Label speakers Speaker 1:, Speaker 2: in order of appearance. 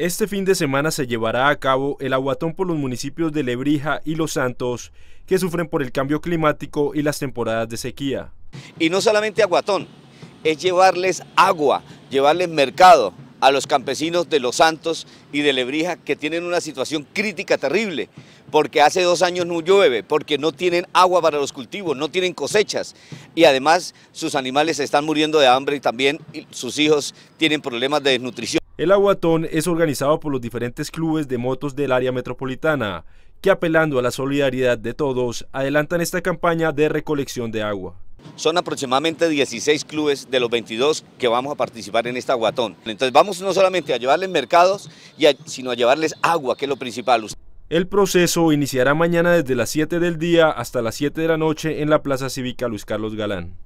Speaker 1: Este fin de semana se llevará a cabo el aguatón por los municipios de Lebrija y Los Santos, que sufren por el cambio climático y las temporadas de sequía.
Speaker 2: Y no solamente aguatón, es llevarles agua, llevarles mercado a los campesinos de Los Santos y de Lebrija que tienen una situación crítica terrible, porque hace dos años no llueve, porque no tienen agua para los cultivos, no tienen cosechas y además sus animales están muriendo de hambre y también sus hijos tienen problemas de desnutrición.
Speaker 1: El aguatón es organizado por los diferentes clubes de motos del área metropolitana, que apelando a la solidaridad de todos, adelantan esta campaña de recolección de agua.
Speaker 2: Son aproximadamente 16 clubes de los 22 que vamos a participar en este aguatón. Entonces vamos no solamente a llevarles mercados, sino a llevarles agua, que es lo principal.
Speaker 1: El proceso iniciará mañana desde las 7 del día hasta las 7 de la noche en la Plaza Cívica Luis Carlos Galán.